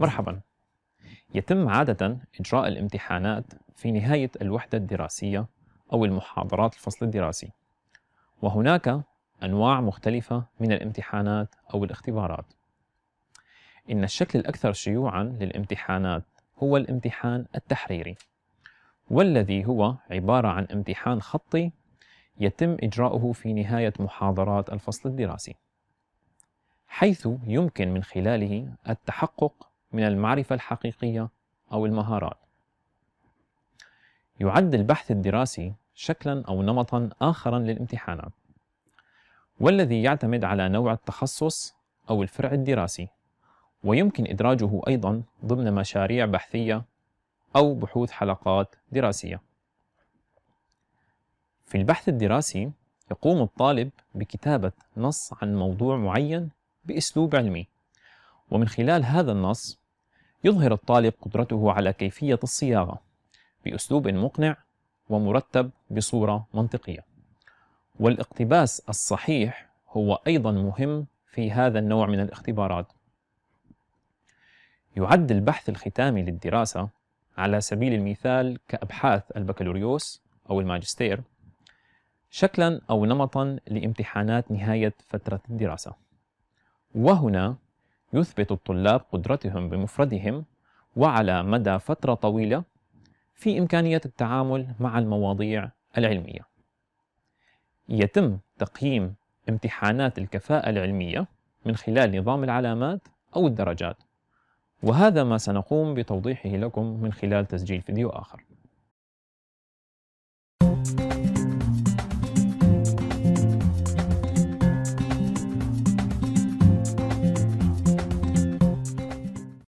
مرحبا يتم عادة إجراء الامتحانات في نهاية الوحدة الدراسية أو المحاضرات الفصل الدراسي وهناك أنواع مختلفة من الامتحانات أو الاختبارات إن الشكل الأكثر شيوعا للامتحانات هو الامتحان التحريري والذي هو عبارة عن امتحان خطي يتم إجراؤه في نهاية محاضرات الفصل الدراسي حيث يمكن من خلاله التحقق من المعرفة الحقيقية أو المهارات. يعد البحث الدراسي شكلا أو نمطا آخرا للامتحانات والذي يعتمد على نوع التخصص أو الفرع الدراسي ويمكن إدراجه أيضا ضمن مشاريع بحثية أو بحوث حلقات دراسية. في البحث الدراسي يقوم الطالب بكتابة نص عن موضوع معين بأسلوب علمي ومن خلال هذا النص يظهر الطالب قدرته على كيفية الصياغة بأسلوب مقنع ومرتب بصورة منطقية والاقتباس الصحيح هو أيضا مهم في هذا النوع من الاختبارات يعد البحث الختامي للدراسة على سبيل المثال كأبحاث البكالوريوس أو الماجستير شكلا أو نمطا لامتحانات نهاية فترة الدراسة وهنا يثبت الطلاب قدرتهم بمفردهم وعلى مدى فترة طويلة في إمكانية التعامل مع المواضيع العلمية. يتم تقييم امتحانات الكفاءة العلمية من خلال نظام العلامات أو الدرجات، وهذا ما سنقوم بتوضيحه لكم من خلال تسجيل فيديو آخر.